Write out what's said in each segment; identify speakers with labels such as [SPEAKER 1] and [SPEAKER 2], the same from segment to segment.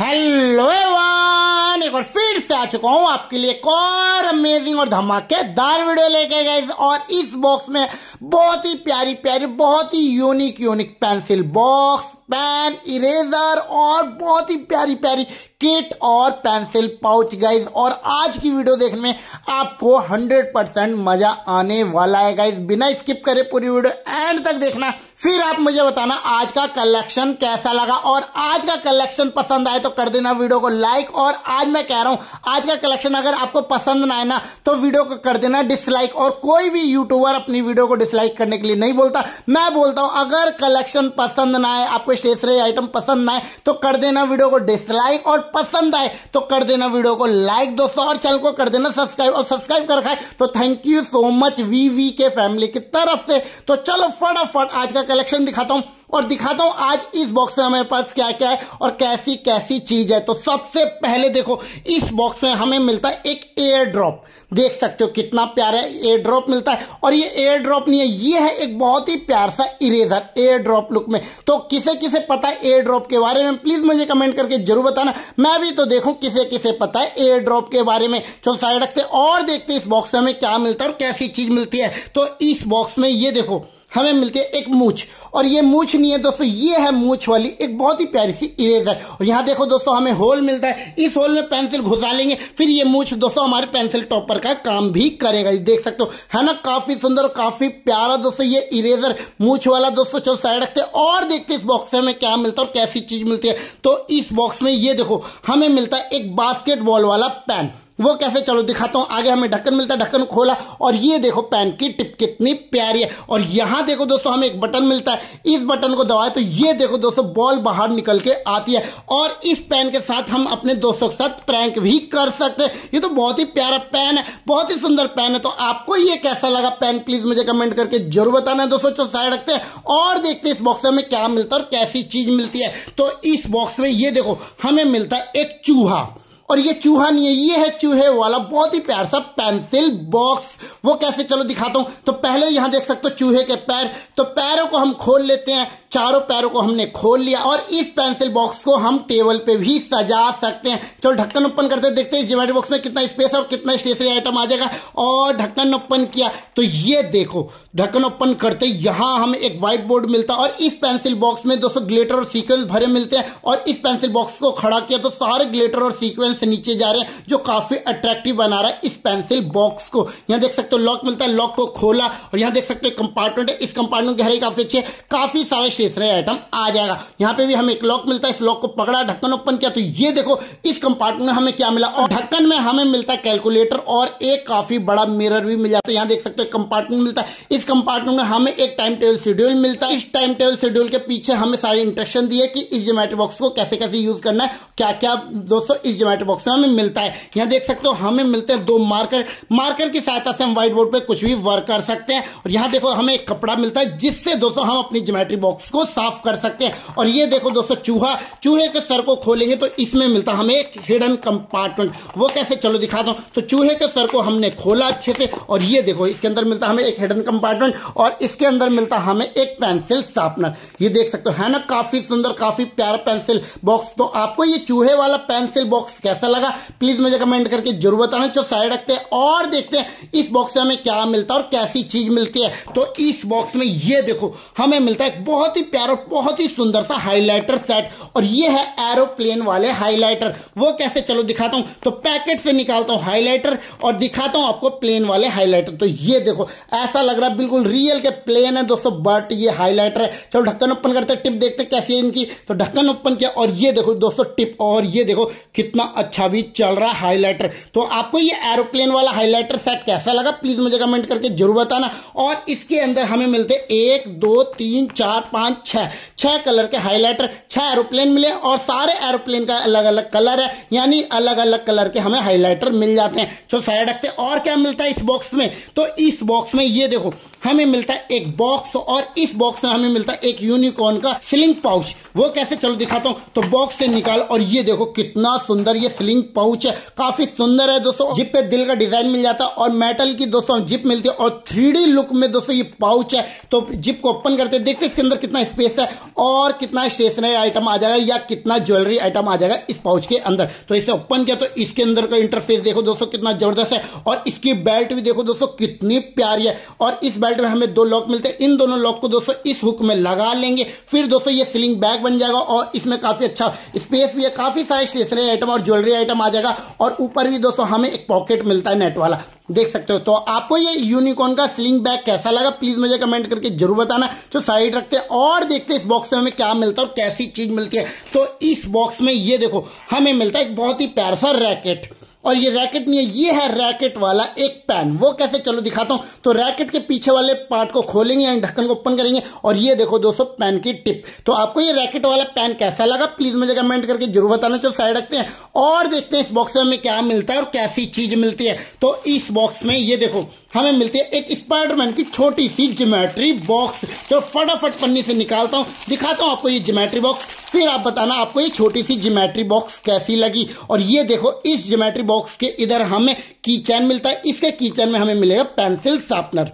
[SPEAKER 1] hello Evan एक और फिर से आ चुका हूं आपके लिए एक और अमेजिंग और धमाकेदार वीडियो लेके गए और इस बॉक्स में बहुत ही प्यारी प्यारी बहुत ही unique unique pencil box pen eraser और बहुत ही प्यारी प्यारी किट और पेंसिल पाउच गाइज और आज की वीडियो देखने में आपको 100 परसेंट मजा आने वाला है गाइज बिना स्किप करे पूरी वीडियो एंड तक देखना फिर आप मुझे बताना आज का कलेक्शन कैसा लगा और आज का कलेक्शन पसंद आए तो कर देना वीडियो को लाइक और आज मैं कह रहा हूं आज का कलेक्शन अगर आपको पसंद ना आए ना तो वीडियो को कर देना डिसलाइक और कोई भी यूट्यूबर अपनी वीडियो को डिसलाइक करने के लिए नहीं बोलता मैं बोलता हूं अगर कलेक्शन पसंद ना आए आपको कोई स्टेशनरी आइटम पसंद आए तो कर देना वीडियो को डिसलाइक और पसंद आए तो कर देना वीडियो को लाइक दोस्तों और चैनल को कर देना सब्सक्राइब और सब्सक्राइब कर रखा है तो thank you so much V V के फैमिली की तरफ से तो चलो फटाफट आज का कलेक्शन दिखाता हूं और दिखाता हूं आज इस बॉक्स में हमारे पास क्या क्या है और कैसी कैसी चीज है तो सबसे पहले देखो इस बॉक्स में हमें मिलता है एक एयर ड्रॉप देख सकते हो कितना प्यारा एयर ड्रॉप मिलता है और ये एयर ड्रॉप नहीं है ये है एक बहुत ही प्यार सा इरेजर एयर ड्रॉप लुक में तो किसे किसे पता है एयर ड्रॉप के बारे में प्लीज मुझे कमेंट करके जरूर बताना मैं भी तो देखू किसे किसे पता है एयर ड्रॉप के बारे में चलो साइड रखते और देखते इस बॉक्स में क्या मिलता है और कैसी चीज मिलती है तो इस बॉक्स में ये देखो हमें मिलती है एक मूछ और ये मूछ नहीं है दोस्तों ये है मूछ वाली एक बहुत ही प्यारी सी इरेजर और यहाँ देखो दोस्तों हमें होल मिलता है इस होल में पेंसिल घुसा लेंगे फिर ये मूछ दोस्तों हमारे पेंसिल टॉपर का काम भी करेगा देख सकते हो है ना काफी सुंदर और काफी प्यारा दोस्तों ये इरेजर मूछ वाला दोस्तों चलो साइड रखते और देखते इस बॉक्स में हमें क्या मिलता है और कैसी चीज मिलती है तो इस बॉक्स में ये देखो हमें मिलता है एक बास्केटबॉल वाला पैन वो कैसे चलो दिखाता हूँ आगे हमें ढक्कन मिलता है ढक्कन खोला और ये देखो पैन की टिप कितनी प्यारी है और यहाँ देखो दोस्तों हमें एक बटन मिलता है इस बटन को दबाए तो ये देखो दोस्तों बॉल बाहर निकल के आती है और इस पैन के साथ हम अपने दोस्तों के साथ प्रैंक भी कर सकते हैं ये तो बहुत ही प्यारा पैन है बहुत ही सुंदर पैन है तो आपको ये कैसा लगा पैन प्लीज मुझे कमेंट करके जरूर बताना है दोस्तों चलो साइड रखते हैं और देखते हैं इस बॉक्स में क्या मिलता है और कैसी चीज मिलती है तो इस बॉक्स में ये देखो हमें मिलता है एक चूहा और ये चूहा नहीं है ये है चूहे वाला बहुत ही प्यार सा पेंसिल बॉक्स वो कैसे चलो दिखाता हूं तो पहले यहां देख सकते हो चूहे के पैर तो पैरों को हम खोल लेते हैं चारों पैरों को हमने खोल लिया और इस पेंसिल बॉक्स को हम टेबल पे भी सजा सकते हैं चलो ढक्कन ओपन करते देखते हैं ज्योमेट्री बॉक्स में कितना स्पेस और कितना स्टेशनरी आइटम आ जाएगा और ढक्कन ओपन किया तो ये देखो ढक्कन ओपन करते यहां हमें एक व्हाइट बोर्ड मिलता और इस पेंसिल बॉक्स में दोस्तों ग्लेटर और सीक्वेंस भरे मिलते हैं और इस पेंसिल बॉक्स को खड़ा किया तो सारे ग्लेटर और सीक्वेंस नीचे जा रहे हैं जो काफी अट्रैक्टिव बना रहा है इस पेंसिल बॉक्स को यहाँ देख सकते हो लॉक मिलता है लॉक को खोला और यहाँ देख सकते हो कंपार्टमेंट है इस कंपार्टमेंट की गहराई काफी अच्छी है काफी सारे शेष रहे आइटम आ जाएगा यहाँ पे भी हमें एक लॉक मिलता है इस लॉक को पकड़ा ढक्कन ओपन किया तो ये देखो इस कंपार्टमेंट में हमें क्या मिला और ढक्कन में हमें मिलता है कैलकुलेटर और एक काफी बड़ा मिरर भी मिल जाता है यहाँ देख सकते हो कंपार्टमेंट मिलता है इस कंपार्टमेंट में हमें एक टाइम टेबल शेड्यूल मिलता है इस टाइम टेबल शेड्यूल के पीछे हमें सारे इंस्ट्रक्शन दिए कि इस जोमेट्री बॉक्स को कैसे कैसे यूज करना है क्या क्या दोस्तों इस जोमेट्री बॉक्स में हमें मिलता है यहाँ देख सकते हो हमें मिलते हैं दो मार्कर मार्कर की सहायता से हम व्हाइट बोर्ड पर कुछ भी वर्क कर सकते हैं और यहाँ देखो हमें एक कपड़ा मिलता है जिससे दोस्तों हम अपनी जोमेट्री बॉक्स इसको साफ कर सकते हैं और ये देखो दोस्तों चूहा चूहे के सर को खोलेंगे तो इसमें मिलता हमें एक हिडन कंपार्टमेंट वो कैसे चलो दिखा दो तो चूहे के सर को हमने खोला अच्छे से और ये देखो इसके अंदर मिलता हमें एक हिडन कंपार्टमेंट और इसके अंदर मिलता हमें एक पेंसिल शार्पनर ये देख सकते हो है ना काफी सुंदर काफी प्यारा पेंसिल बॉक्स तो आपको ये चूहे वाला पेंसिल बॉक्स कैसा लगा प्लीज मुझे कमेंट करके जरूर बताना चलो साइड रखते हैं और देखते हैं इस बॉक्स में हमें क्या मिलता है और कैसी चीज मिलती है तो इस बॉक्स में ये देखो हमें मिलता है बहुत ही प्यारा बहुत ही सुंदर सा हाईलाइटर सेट और ये है एरोप्लेन वाले हाईलाइटर वो कैसे चलो दिखाता हूं तो पैकेट से निकालता हूं हाईलाइटर और दिखाता हूं आपको प्लेन वाले हाईलाइटर तो ये देखो ऐसा लग रहा है बिल्कुल रियल के प्लेन है दोस्तों बट ये हाईलाइटर है चलो ढक्कन ओपन करते टिप देखते कैसी है इनकी तो ढक्कन ओपन किया और ये देखो दोस्तों टिप और ये देखो कितना अच्छा भी चल रहा है हाईलाइटर तो आपको ये एरोप्लेन वाला हाईलाइटर सेट कैसा लगा प्लीज मुझे कमेंट करके जरूर बताना और इसके अंदर हमें मिलते एक दो तीन चार पांच पांच छह छह कलर के हाईलाइटर छह एरोप्लेन मिले और सारे एरोप्लेन का अलग अलग कलर है यानी अलग अलग कलर के हमें हाईलाइटर मिल जाते हैं जो तो साइड रखते हैं और क्या मिलता है इस बॉक्स में तो इस बॉक्स में ये देखो हमें मिलता है एक बॉक्स और इस बॉक्स में हमें मिलता है एक यूनिकॉर्न का स्लिंग पाउच वो कैसे चलो दिखाता हूँ तो बॉक्स से निकाल और ये देखो कितना सुंदर ये स्लिंग पाउच है काफी सुंदर है दोस्तों जिप पे दिल का डिजाइन मिल जाता है और मेटल की दोस्तों जिप मिलती है और थ्री लुक में दोस्तों ये पाउच है तो जिप को ओपन करते देखते इसके अंदर कितना कितना स्पेस है और कितना स्टेशनरी आइटम आ जाएगा या कितना ज्वेलरी आइटम आ जाएगा इस पाउच के अंदर तो इसे ओपन किया तो इसके अंदर का इंटरफेस देखो दोस्तों कितना जबरदस्त है और इसकी बेल्ट भी देखो दोस्तों कितनी प्यारी है और इस बेल्ट में हमें दो लॉक मिलते हैं इन दोनों लॉक को दोस्तों इस हुक में लगा लेंगे फिर दोस्तों ये सिलिंग बैग बन जाएगा और इसमें काफी अच्छा स्पेस भी है काफी सारे स्टेशनरी आइटम और ज्वेलरी आइटम आ जाएगा और ऊपर भी दोस्तों हमें एक पॉकेट मिलता है नेट वाला देख सकते हो तो आपको ये यूनिकॉर्न का स्लिंग बैग कैसा लगा प्लीज मुझे कमेंट करके जरूर बताना तो साइड रखते हैं और देखते हैं इस बॉक्स में हमें क्या मिलता है और कैसी चीज मिलती है तो इस बॉक्स में ये देखो हमें मिलता है एक बहुत ही प्यार सा रैकेट और ये रैकेट नहीं है ये है रैकेट वाला एक पैन वो कैसे चलो दिखाता हूं तो रैकेट के पीछे वाले पार्ट को खोलेंगे एंड ढक्कन को ओपन करेंगे और ये देखो दोस्तों पैन की टिप तो आपको ये रैकेट वाला पैन कैसा लगा प्लीज मुझे कमेंट करके जरूर बताना चलो साइड रखते हैं और देखते हैं इस बॉक्स में हमें क्या मिलता है और कैसी चीज मिलती है तो इस बॉक्स में ये देखो हमें मिलती है एक स्पाइडरमैन की छोटी सी जोमेट्री बॉक्स तो फटाफट पन्नी से निकालता हूँ दिखाता हूँ आपको ये जोमेट्री बॉक्स फिर आप बताना आपको ये छोटी सी जोमेट्री बॉक्स कैसी लगी और ये देखो इस जोमेट्री बॉक्स के इधर हमें कीचैन मिलता है इसके कीचैन में हमें मिलेगा पेंसिल शार्पनर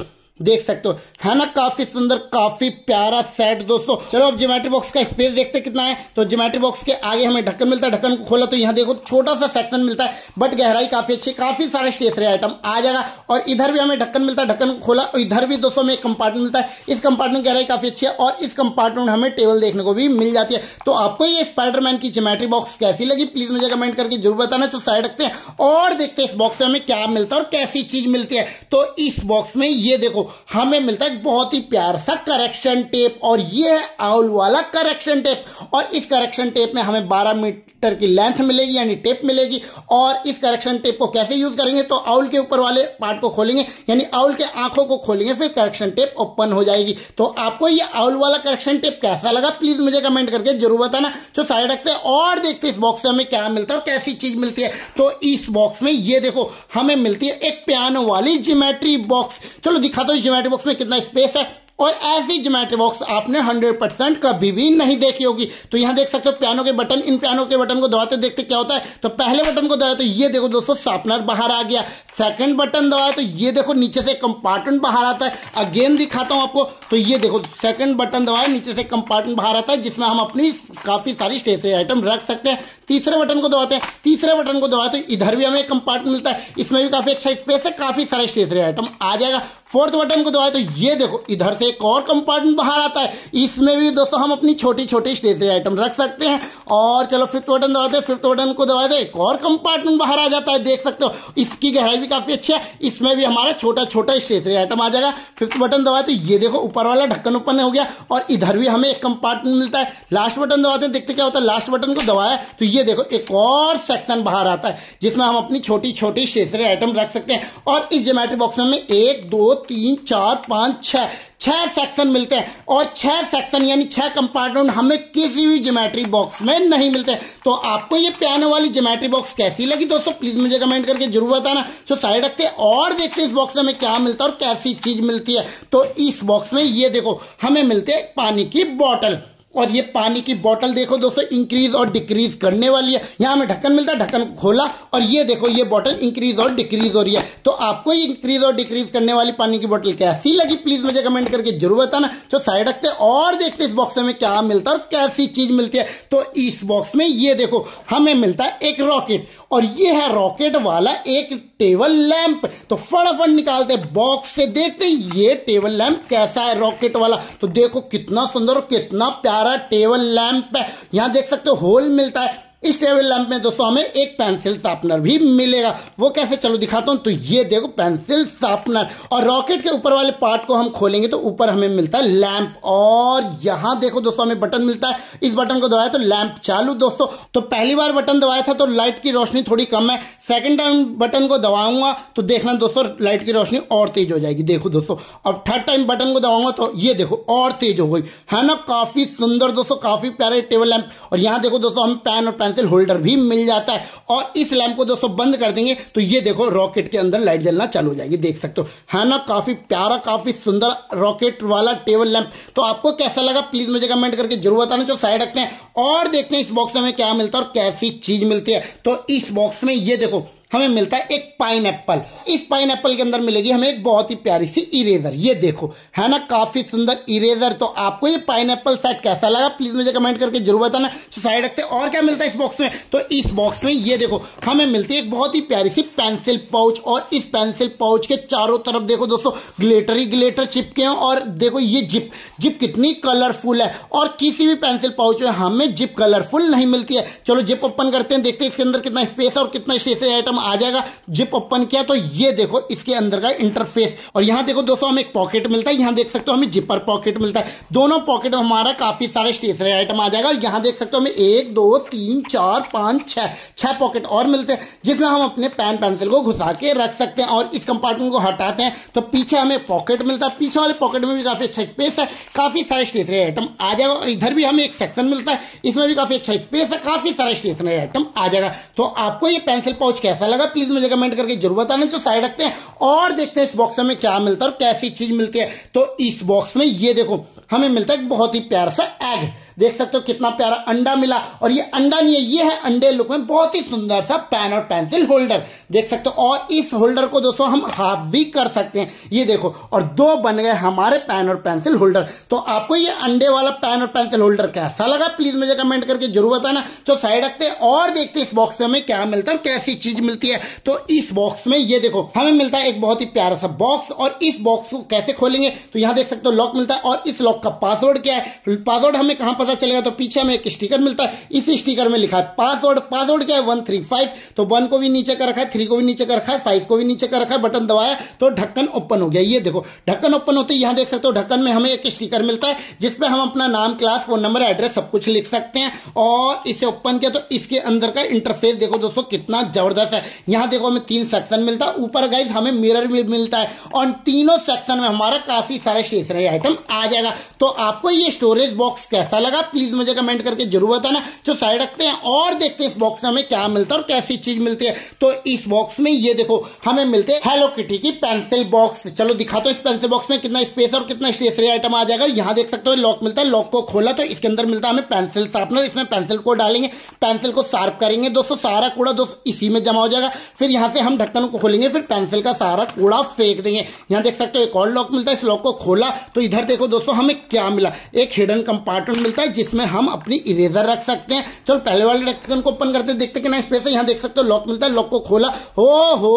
[SPEAKER 1] देख सकते हो है ना काफी सुंदर काफी प्यारा सेट दोस्तों चलो अब ज्योमेट्री बॉक्स का स्पेस देखते कितना है तो ज्योमेट्री बॉक्स के आगे हमें ढक्कन मिलता है ढक्कन को खोला तो यहाँ देखो छोटा सा सेक्शन मिलता है बट गहराई काफी अच्छी काफी सारे स्टेशनरी आइटम आ जाएगा और इधर भी हमें ढक्कन मिलता है ढक्कन को खोला और इधर भी दोस्तों हमें कंपार्टमेंट मिलता है इस कंपार्टमेंट गहराई काफी अच्छी है और इस कंपार्टमेंट हमें टेबल देखने को भी मिल जाती है तो आपको ये स्पाइडरमैन की ज्योमेट्री बॉक्स कैसी लगी प्लीज मुझे कमेंट करके जरूर बताना तो साइड रखते हैं और देखते हैं इस बॉक्स में हमें क्या मिलता है और कैसी चीज मिलती है तो इस बॉक्स में ये देखो हमें मिलता है बहुत ही प्यार सा करेक्शन टेप और ये है आउल वाला करेक्शन टेप और इस करेक्शन टेप में हमें 12 मीटर मीटर की लेंथ मिलेगी यानी टेप मिलेगी और इस करेक्शन टेप को कैसे यूज करेंगे तो आउल के ऊपर वाले पार्ट को खोलेंगे यानी आउल के आंखों को खोलेंगे फिर करेक्शन टेप ओपन हो जाएगी तो आपको ये आउल वाला करेक्शन टेप कैसा लगा प्लीज मुझे कमेंट करके जरूर बताना तो साइड रखते हैं और देखते इस बॉक्स में हमें क्या मिलता है और कैसी चीज मिलती है तो इस बॉक्स में ये देखो हमें मिलती है एक पियानो वाली जिमेट्री बॉक्स चलो दिखाता हूँ जिमेट्री बॉक्स में कितना स्पेस है और ऐसी जोमेट्री बॉक्स आपने 100 परसेंट कभी भी नहीं देखी होगी तो यहां देख सकते हो पियानो के बटन इन पियानो के बटन को दबाते देखते क्या होता है तो पहले बटन को दबाया तो ये देखो दोस्तों शार्पनर बाहर आ गया सेकंड बटन दबाया तो ये देखो नीचे से कंपार्टमेंट बाहर आता है अगेन दिखाता हूं आपको तो ये देखो सेकंड बटन दबाया नीचे से कंपार्टमेंट बाहर आता है जिसमें हम अपनी काफी सारी स्टेशनरी आइटम रख सकते हैं तीसरे बटन को दबाते हैं तीसरे बटन को दबाते तो इधर भी हमें कंपार्टमेंट मिलता है इसमें भी काफी अच्छा स्पेस है काफी सारे स्टेशनरी आइटम आ जाएगा फोर्थ बटन को दबाए तो ये देखो इधर से एक और कंपार्टमेंट बाहर आता है इसमें भी दोस्तों हम अपनी छोटी छोटी स्टेशनरी आइटम रख सकते हैं और चलो फिफ्थ बटन दबाते फिफ्थ बटन को दबाते तो एक और कंपार्टमेंट बाहर आ जाता है देख सकते हो इसकी गहराई भी भी काफी अच्छी है इसमें भी हमारा छोटा छोटा स्टेशनरी आइटम आ जाएगा फिफ्थ बटन दबाए तो ये देखो ऊपर वाला ढक्कन ओपन हो गया और इधर भी हमें एक कंपार्टमेंट मिलता है लास्ट बटन दबाते हैं देखते क्या होता है लास्ट बटन को दबाया तो ये देखो एक और सेक्शन बाहर आता है जिसमें हम अपनी छोटी छोटी स्टेशनरी आइटम रख सकते हैं और इस जोमेट्री बॉक्स में एक दो तीन चार पांच छह छह सेक्शन मिलते हैं और छह सेक्शन यानी छह कंपार्टमेंट हमें किसी भी ज्योमेट्री बॉक्स में नहीं मिलते तो आपको ये पियानो वाली ज्योमेट्री बॉक्स कैसी लगी दोस्तों प्लीज मुझे कमेंट करके जरूर बताना सो साइड रखते और देखते इस बॉक्स में हमें क्या मिलता है और कैसी चीज मिलती है तो इस बॉक्स में ये देखो हमें मिलते पानी की बॉटल और ये पानी की बोतल देखो दोस्तों इंक्रीज और डिक्रीज करने वाली है यहां हमें ढक्कन मिलता है ढक्कन खोला और ये देखो ये बोतल इंक्रीज और डिक्रीज हो रही है तो आपको इंक्रीज और डिक्रीज करने वाली पानी की बोतल कैसी लगी प्लीज मुझे कमेंट करके जरूर बताना जो तो साइड रखते और देखते इस बॉक्स में क्या मिलता है और कैसी चीज मिलती है तो इस बॉक्स में ये देखो हमें मिलता है एक रॉकेट और ये है रॉकेट वाला एक टेबल लैंप तो फटाफट निकालते बॉक्स से देखते ये टेबल लैंप कैसा है रॉकेट वाला तो देखो कितना सुंदर और कितना प्यार सारा टेबल लैंप है यहां देख सकते हो होल मिलता है इस टेबल लैंप में दोस्तों हमें एक पेंसिल शार्पनर भी मिलेगा वो कैसे चलो दिखाता हूं तो ये देखो पेंसिल शार्पनर और रॉकेट के ऊपर वाले पार्ट को हम खोलेंगे तो ऊपर हमें मिलता है लैंप और यहां देखो दोस्तों हमें बटन मिलता है इस बटन को दबाया तो लैंप चालू दोस्तों तो पहली बार बटन दबाया था तो लाइट की रोशनी थोड़ी कम है सेकेंड टाइम बटन को दबाऊंगा तो देखना दोस्तों लाइट की रोशनी और तेज हो जाएगी देखो दोस्तों अब थर्ड टाइम बटन को दबाऊंगा तो ये देखो और तेज हो गई है ना काफी सुंदर दोस्तों काफी प्यारे टेबल लैंप और यहाँ देखो दोस्तों हम पैन और पेंसिल होल्डर भी मिल जाता है और इस लैंप को दोस्तों बंद कर देंगे तो ये देखो रॉकेट के अंदर लाइट जलना चालू हो जाएगी देख सकते हो है ना काफी प्यारा काफी सुंदर रॉकेट वाला टेबल लैंप तो आपको कैसा लगा प्लीज मुझे कमेंट करके जरूर बताना जो साइड रखते हैं और देखते हैं इस बॉक्स में क्या मिलता है और कैसी चीज मिलती है तो इस बॉक्स में ये देखो हमें मिलता है एक पाइन एप्पल इस पाइन एप्पल के अंदर मिलेगी हमें एक बहुत ही प्यारी सी इरेजर ये देखो है ना काफी सुंदर इरेजर तो आपको ये पाइन एप्पल सेट कैसा लगा प्लीज मुझे कमेंट करके जरूर बताना तो साइड रखते और क्या मिलता है इस बॉक्स में तो इस बॉक्स में ये देखो हमें मिलती है एक बहुत ही प्यारी सी पेंसिल पाउच और इस पेंसिल पाउच के चारों तरफ देखो दोस्तों ग्लेटर ही ग्लेटर चिपके हैं और देखो ये जिप जिप कितनी कलरफुल है और किसी भी पेंसिल पाउच में हमें जिप कलरफुल नहीं मिलती है चलो जिप ओपन करते हैं देखते हैं इसके अंदर कितना स्पेस है और कितना स्पेस आइटम काम आ जाएगा जिप ओपन किया तो ये देखो इसके अंदर का इंटरफेस और यहां देखो दोस्तों हमें एक पॉकेट मिलता है यहां देख सकते हो हमें जिपर पॉकेट मिलता है दोनों पॉकेट में हमारा काफी सारे स्टेशनरी आइटम आ जाएगा यहां देख सकते हो हमें एक दो तीन चार पांच छह छह पॉकेट और मिलते हैं जिसमें हम अपने पेन पेंसिल को घुसा के रख सकते हैं और इस कंपार्टमेंट को हटाते हैं तो पीछे हमें पॉकेट मिलता है पीछे वाले पॉकेट में भी काफी अच्छा स्पेस है काफी सारे स्टेशनरी आइटम आ जाएगा और इधर भी हमें एक सेक्शन मिलता है इसमें भी काफी अच्छा स्पेस है काफी सारे स्टेशनरी आइटम आ जाएगा तो आपको ये पेंसिल पाउच कैसा लगा प्लीज मुझे कमेंट करके जरूर बताना तो साइड रखते हैं और देखते हैं इस बॉक्स में क्या मिलता है और कैसी चीज मिलती है तो इस बॉक्स में ये देखो हमें मिलता है बहुत ही प्यार सा एग देख सकते हो कितना प्यारा अंडा मिला और ये अंडा नहीं है ये है अंडे लुक में बहुत ही सुंदर सा पेन और पेंसिल होल्डर देख सकते हो और इस होल्डर को दोस्तों हम हाफ भी कर सकते हैं ये देखो और दो बन गए हमारे पेन और पेंसिल होल्डर तो आपको ये अंडे वाला पेन और पेंसिल होल्डर कैसा लगा प्लीज मुझे कमेंट करके जरूर बताना तो साइड रखते हैं और देखते इस बॉक्स में हमें क्या मिलता है कैसी चीज मिलती है तो इस बॉक्स में ये देखो हमें मिलता है एक बहुत ही प्यारा सा बॉक्स और इस बॉक्स को कैसे खोलेंगे तो यहां देख सकते हो लॉक मिलता है और इस लॉक का पासवर्ड क्या है पासवर्ड हमें कहां पता पता चलेगा तो पीछे हमें एक स्टिकर मिलता है इस स्टिकर में लिखा है पासवर्ड पासवर्ड क्या है वन थ्री फाइव तो वन को भी नीचे कर रखा है थ्री को भी नीचे कर रखा है फाइव को भी नीचे कर रखा है बटन दबाया तो ढक्कन ओपन हो गया ये देखो ढक्कन ओपन होते यहां देख सकते हो ढक्कन में हमें एक स्टिकर मिलता है जिसपे हम अपना नाम क्लास फोन नंबर एड्रेस सब कुछ लिख सकते हैं और इसे ओपन किया तो इसके अंदर का इंटरफेस देखो दोस्तों कितना जबरदस्त है यहां देखो हमें तीन सेक्शन मिलता है ऊपर गाइज हमें मिरर भी मिलता है और तीनों सेक्शन में हमारा काफी सारे स्टेशनरी आइटम आ जाएगा तो आपको ये स्टोरेज बॉक्स कैसा लगा रहा प्लीज मुझे कमेंट करके जरूर बताना जो साइड रखते हैं और देखते हैं इस बॉक्स में हमें क्या मिलता है और कैसी चीज मिलती है तो इस बॉक्स में ये देखो हमें मिलते हैं हेलो किटी की पेंसिल बॉक्स चलो दिखा तो इस पेंसिल बॉक्स में कितना स्पेस और कितना स्टेशनरी आइटम आ जाएगा यहाँ देख सकते हो लॉक मिलता है लॉक को खोला तो इसके अंदर मिलता है हमें पेंसिल शार्पनर इसमें पेंसिल को डालेंगे पेंसिल को शार्प करेंगे दोस्तों सारा कूड़ा दोस्तों इसी में जमा हो जाएगा फिर यहाँ से हम ढक्कन को खोलेंगे फिर पेंसिल का सारा कूड़ा फेंक देंगे यहाँ देख सकते हो एक और लॉक मिलता है इस लॉक को खोला तो इधर देखो दोस्तों हमें क्या मिला एक हिडन कंपार्टमेंट मिलता है है जिसमें हम अपनी इरेजर रख सकते हैं चलो पहले वाले रेक्शन को ओपन करते देखते कि ना स्पेस है यहाँ देख सकते हो लॉक मिलता है लॉक को खोला हो हो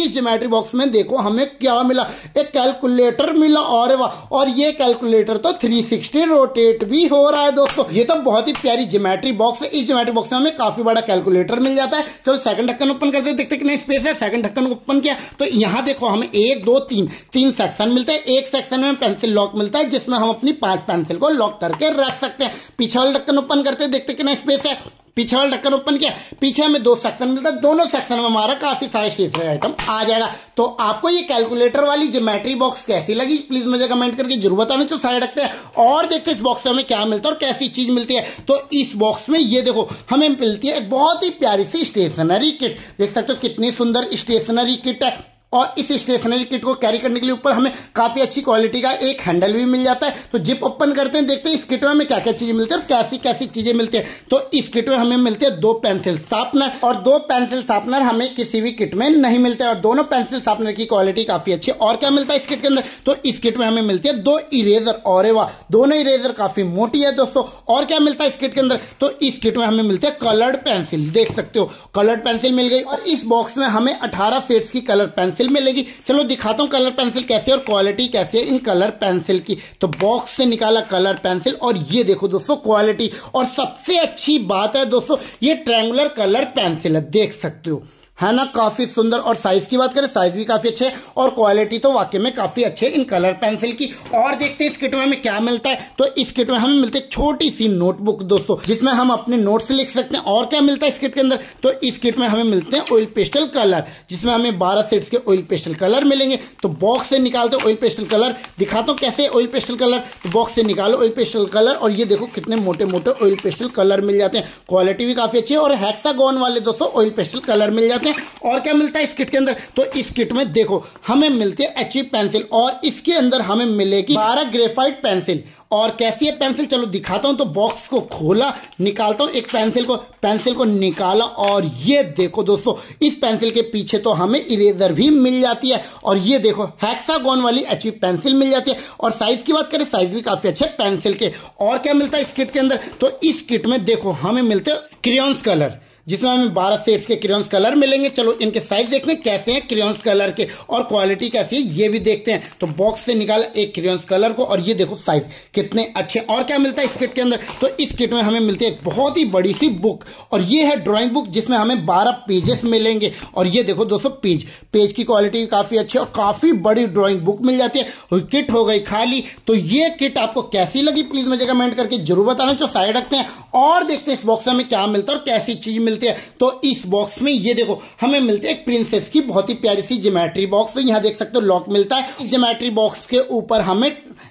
[SPEAKER 1] इस जोमेट्री बॉक्स में देखो हमें क्या मिला एक कैलकुलेटर मिला और वाह और ये कैलकुलेटर तो 360 रोटेट भी हो रहा है दोस्तों ये तो बहुत ही प्यारी जोमेट्री बॉक्स है इस जोमेट्री बॉक्स में हमें काफी बड़ा कैलकुलेटर मिल जाता है चलो सेकंड ढक्कन ओपन करते हैं देखते कि नहीं स्पेस है सेकंड ढक्कन ओपन किया तो यहाँ देखो हमें एक दो तीन तीन सेक्शन मिलते हैं एक सेक्शन में पेंसिल लॉक मिलता है जिसमें हम अपनी पांच पेंसिल को लॉक करके रख सकते हैं करते हैं पीछे वाला ढक्कन ओपन करते हैं देखते कितना स्पेस है पीछे वाला ढक्कन ओपन किया पीछे हमें दो सेक्शन मिलता है दोनों सेक्शन में हमारा काफी सारे स्टेशनरी आइटम आ जाएगा तो आपको ये कैलकुलेटर वाली जोमेट्री बॉक्स कैसी लगी प्लीज मुझे कमेंट करके जरूर बताने तो सारे रखते हैं और देखते इस बॉक्स में हमें क्या मिलता है और कैसी चीज मिलती है तो इस बॉक्स में ये देखो हमें मिलती है एक बहुत ही प्यारी सी स्टेशनरी किट देख सकते हो कितनी सुंदर स्टेशनरी किट है और इस स्टेशनरी किट को कैरी करने के लिए ऊपर हमें काफी अच्छी क्वालिटी का एक हैंडल भी मिल जाता है तो जिप ओपन करते हैं देखते हैं इस किट में हमें क्या क्या चीजें मिलती है और कैसी कैसी चीजें मिलती है तो इस किट में हमें मिलते हैं दो पेंसिल शार्पनर और दो पेंसिल शार्पनर हमें किसी भी किट में नहीं मिलते और दोनों पेंसिल शार्पनर की क्वालिटी काफी अच्छी और क्या मिलता है इस किट के अंदर तो इस किट में हमें मिलती है दो इरेजर और दोनों इरेजर काफी मोटी है दोस्तों और क्या मिलता है इस किट के अंदर तो इस किट में हमें मिलते हैं कलर्ड पेंसिल देख सकते हो कलर्ड पेंसिल मिल गई और इस बॉक्स में हमें अठारह सेट्स की कलर पेंसिल पेंसिल मिलेगी चलो दिखाता हूँ कलर पेंसिल कैसे और क्वालिटी कैसे है इन कलर पेंसिल की तो बॉक्स से निकाला कलर पेंसिल और ये देखो दोस्तों क्वालिटी और सबसे अच्छी बात है दोस्तों ये ट्रैंगुलर कलर पेंसिल है देख सकते हो है ना काफी सुंदर और साइज की बात करें साइज भी काफी अच्छे और क्वालिटी तो वाकई में काफी अच्छे इन कलर पेंसिल की और देखते हैं इस किट में हमें क्या मिलता है तो इस किट में हमें मिलती है छोटी सी नोटबुक दोस्तों जिसमें हम अपने नोट्स लिख सकते हैं और क्या मिलता है इस किट के अंदर तो इस किट में हमें मिलते हैं ऑयल पेस्टल कलर जिसमें हमें बारह सेट्स के ऑयल पेस्टल कलर मिलेंगे तो बॉक्स से निकालते ऑयल पेस्टल कलर दिखाता हूँ कैसे ऑयल पेस्टल कलर तो बॉक्स से निकालो ऑयल पेस्टल कलर और ये देखो कितने मोटे मोटे ऑयल पेस्टल कलर मिल जाते हैं क्वालिटी भी काफी अच्छी है और हैक्सागोन वाले दोस्तों ऑयल पेस्टल कलर मिल जाते हैं हैं और क्या मिलता है इस किट के अंदर तो इस किट में देखो हमें मिलती है एच पेंसिल e और इसके अंदर हमें मिलेगी बारह ग्रेफाइट पेंसिल और कैसी है पेंसिल चलो दिखाता हूं तो बॉक्स को खोला निकालता हूं एक पेंसिल को पेंसिल को निकाला और ये देखो दोस्तों इस पेंसिल के पीछे तो हमें इरेजर भी मिल जाती है और ये देखो हेक्सागोन वाली अच्छी पेंसिल e मिल जाती है और साइज की बात करें साइज भी काफी अच्छे पेंसिल के और क्या मिलता है इस किट के अंदर तो इस किट में देखो हमें मिलते क्रियॉन्स कलर जिसमें हमें बारह सेट्स के क्रियंस कलर मिलेंगे चलो इनके साइज देखते हैं कैसे हैं क्रियॉन्स कलर के और क्वालिटी कैसी है ये भी देखते हैं तो बॉक्स से निकाल एक क्रियॉन्स कलर को और ये देखो साइज कितने अच्छे और क्या मिलता है इस किट के अंदर तो इस किट में हमें मिलती है एक बहुत ही बड़ी सी बुक और ये है ड्रॉइंग बुक जिसमें हमें बारह पेजेस मिलेंगे और ये देखो दोस्तों पेज पेज की क्वालिटी काफी अच्छी और काफी बड़ी ड्रॉइंग बुक मिल जाती है किट हो गई खाली तो ये किट आपको कैसी लगी प्लीज मुझे कमेंट करके जरूर बताना चाहो साइड रखते हैं और देखते हैं इस बॉक्स में हमें क्या मिलता है और कैसी चीज मिलती है तो इस बॉक्स में ये देखो हमें मिलती है एक प्रिंसेस की बहुत ही प्यारी सी जोमेट्री तो बॉक्स यहाँ देख सकते हो लॉक मिलता है इस जोमेट्री बॉक्स के ऊपर हमें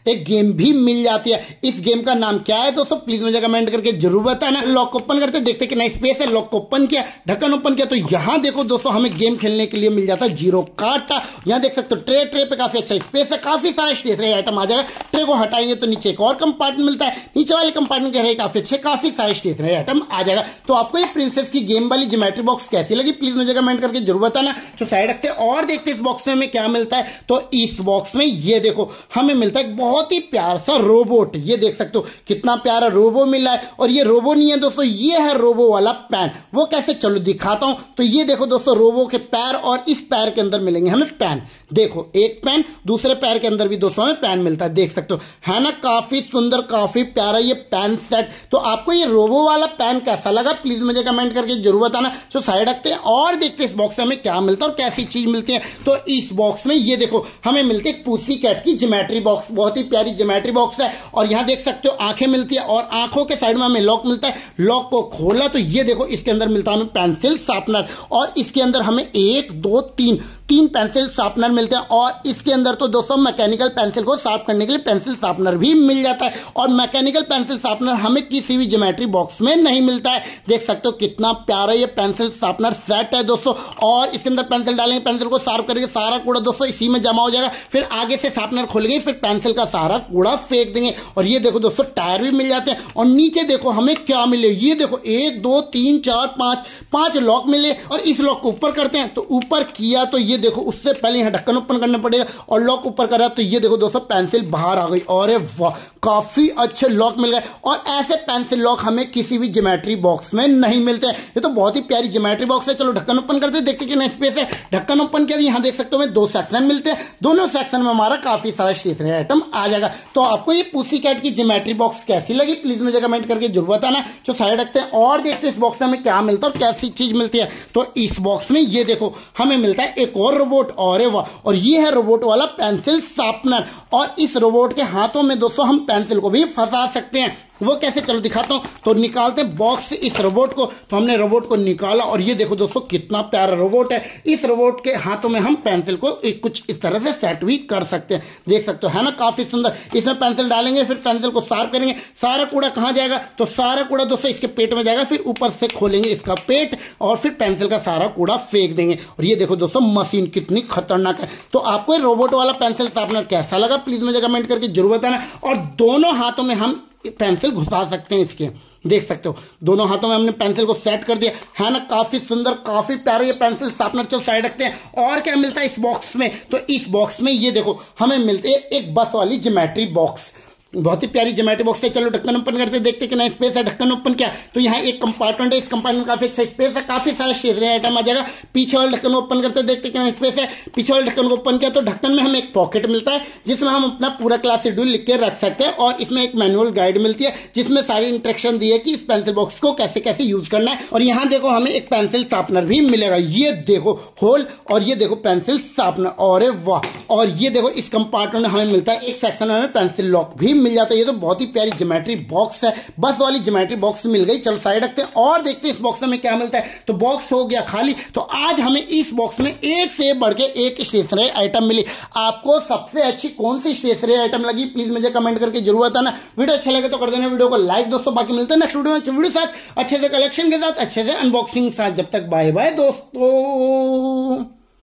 [SPEAKER 1] एक गेम भी मिल जाती है इस गेम का नाम क्या है दोस्तों प्लीज मुझे कमेंट करके जरूर बताना लॉक ओपन करते देखते कि नई स्पेस है लॉक ओपन किया ढक्कन ओपन किया तो यहाँ देखो दोस्तों हमें गेम खेलने के लिए मिल जाता है जीरो काटा यहाँ देख सकते हो ट्रे ट्रे पे काफी अच्छा स्पेस है काफी सारा स्टेस आइटम आ जाएगा ट्रे को हटाएंगे तो नीचे एक और कंपार्टमेंट मिलता है नीचे वाले कंपार्टमेंट कह रहे काफी अच्छे काफी ही सारे स्टेशनरी आइटम आ जाएगा तो आपको ये प्रिंसेस की गेम वाली जोमेट्री बॉक्स कैसी लगी प्लीज मुझे कमेंट करके जरूर बताना तो साइड रखते और देखते इस बॉक्स में हमें क्या मिलता है तो इस बॉक्स में ये देखो हमें मिलता है बहुत ही प्यार सा रोबोट ये देख सकते हो कितना प्यारा रोबो मिला है और ये रोबो नहीं है दोस्तों ये है रोबो वाला पैन वो कैसे चलो दिखाता हूं तो ये देखो दोस्तों रोबो के पैर और इस पैर के अंदर मिलेंगे हमें पैन देखो एक पेन दूसरे पैर के अंदर भी दोस्तों हमें पेन मिलता है देख सकते हो है ना काफी सुंदर काफी प्यारा ये पेन सेट तो आपको ये रोबो वाला पैन कैसा लगा प्लीज मुझे कमेंट करके जरूर बताना तो साइड रखते हैं और देखते हैं इस बॉक्स में हमें क्या मिलता है और कैसी चीज मिलती है तो इस बॉक्स में ये देखो हमें मिलती है पूसी कैट की जोमेट्री बॉक्स बहुत ही प्यारी जोमेट्री बॉक्स है और यहां देख सकते हो आंखें मिलती है और आंखों के साइड में हमें लॉक मिलता है लॉक को खोला तो ये देखो इसके अंदर मिलता है हमें पेंसिल शार्पनर और इसके अंदर हमें एक दो तीन तीन पेंसिल शार्पनर मिलते हैं और इसके अंदर तो दोस्तों मैकेनिकल पेंसिल को शार्प करने के लिए पेंसिल शार्पनर भी मिल जाता है और मैकेनिकल पेंसिल शार्पनर हमें किसी भी ज्योमेट्री बॉक्स में नहीं मिलता है देख सकते हो कितना प्यारा ये पेंसिल शार्पनर सेट है दोस्तों और इसके अंदर पेंसिल डालेंगे पेंसिल को शार्प करेंगे सारा कूड़ा दोस्तों इसी में जमा हो जाएगा फिर आगे से शार्पनर खोलेंगे फिर पेंसिल का सारा कूड़ा फेंक देंगे और ये देखो दोस्तों टायर भी मिल जाते हैं और नीचे देखो हमें क्या मिले ये देखो एक दो तीन चार पांच पांच लॉक मिले और इस लॉक को ऊपर करते हैं तो ऊपर किया तो ये देखो उससे पहले यहाँ ढक्कन ओपन करना पड़ेगा और लॉक ऊपर कर रहा तो ये देखो दोस्तों पेंसिल बाहर आ गई और वाह काफी अच्छे लॉक मिल गए और ऐसे पेंसिल लॉक हमें किसी भी ज्योमेट्री बॉक्स में नहीं मिलते हैं ये तो बहुत ही प्यारी ज्योमेट्री बॉक्स है चलो ढक्कन ओपन करते हैं देखते कितना स्पेस है ढक्कन ओपन किया यहाँ देख सकते हो दो सेक्शन मिलते हैं दोनों सेक्शन में हमारा काफी सारा स्टेशनरी आइटम आ जाएगा तो आपको ये पूसी कैट की ज्योमेट्री बॉक्स कैसी लगी प्लीज मुझे कमेंट करके जरूर बताना जो साइड रखते हैं और देखते हैं इस बॉक्स में हमें क्या मिलता है और कैसी चीज मिलती है तो इस बॉक्स में ये देखो हमें मिलता है एक और रोबोट और वाह और ये है रोबोट वाला पेंसिल शार्पनर और इस रोबोट के हाथों में दोस्तों हम पेंसिल को भी फंसा सकते हैं वो कैसे चलो दिखाता हूँ तो निकालते हैं बॉक्स से इस रोबोट को तो हमने रोबोट को निकाला और ये देखो दोस्तों कितना प्यारा रोबोट है इस रोबोट के हाथों में हम पेंसिल को कुछ इस तरह से सेट भी कर सकते हैं देख सकते हो है ना काफी सुंदर इसमें पेंसिल डालेंगे फिर पेंसिल को साफ करेंगे सारा कूड़ा कहाँ जाएगा तो सारा कूड़ा दोस्तों इसके पेट में जाएगा फिर ऊपर से खोलेंगे इसका पेट और फिर पेंसिल का सारा कूड़ा फेंक देंगे और ये देखो दोस्तों मशीन कितनी खतरनाक है तो आपको रोबोट वाला पेंसिल शार्पनर कैसा लगा प्लीज मुझे कमेंट करके जरूर बताना और दोनों हाथों में हम पेंसिल घुसा सकते हैं इसके देख सकते हो दोनों हाथों में हमने पेंसिल को सेट कर दिया है ना काफी सुंदर काफी प्यारे ये पेंसिल शार्पनर चल साइड रखते हैं और क्या मिलता है इस बॉक्स में तो इस बॉक्स में ये देखो हमें मिलते हैं एक बस वाली जोमेट्री बॉक्स बहुत ही प्यारी जोमेटो बॉक्स है चलो ढक्कन ओपन करते देखते कि नया स्पेस है ढक्कन ओपन किया तो यहाँ एक कंपार्टमेंट है इस कंपार्टमेंट काफी अच्छा स्पेस है काफी सारा स्टेशनरी आइटम आ जाएगा पीछे वाले ढक्कन ओपन करते देखते कि स्पेस है पीछे वाले ढक्कन को ओपन किया तो ढक्कन में हमें एक पॉकेट मिलता है जिसमें हम अपना पूरा क्लास शेड्यूल लिख के रख सकते हैं और इसमें एक मैनुअल गाइड मिलती है जिसमें सारी इंस्ट्रक्शन दी है कि इस पेंसिल बॉक्स को कैसे कैसे यूज करना है और यहाँ देखो हमें एक पेंसिल शार्पनर भी मिलेगा ये देखो होल और ये देखो पेंसिल शार्पनर और वाह और ये देखो इस कंपार्टमेंट में हमें मिलता है एक सेक्शन में पेंसिल लॉक भी मिल जाता है ये तो बहुत ही प्यारी जोमेट्री बॉक्स है बस वाली जोमेट्री बॉक्स मिल गई चलो साइड रखते हैं और देखते हैं इस बॉक्स में क्या मिलता है तो बॉक्स हो गया खाली तो आज हमें इस बॉक्स में एक से बढ़ के एक स्टेशनरी आइटम मिली आपको सबसे अच्छी कौन सी स्टेशनरी आइटम लगी प्लीज मुझे कमेंट करके जरूर बताना वीडियो अच्छा लगे तो कर देना वीडियो को लाइक दोस्तों बाकी मिलते हैं नेक्स्ट वीडियो में वीडियो साथ अच्छे से कलेक्शन के साथ अच्छे से अनबॉक्सिंग साथ जब तक बाय बाय दोस्तों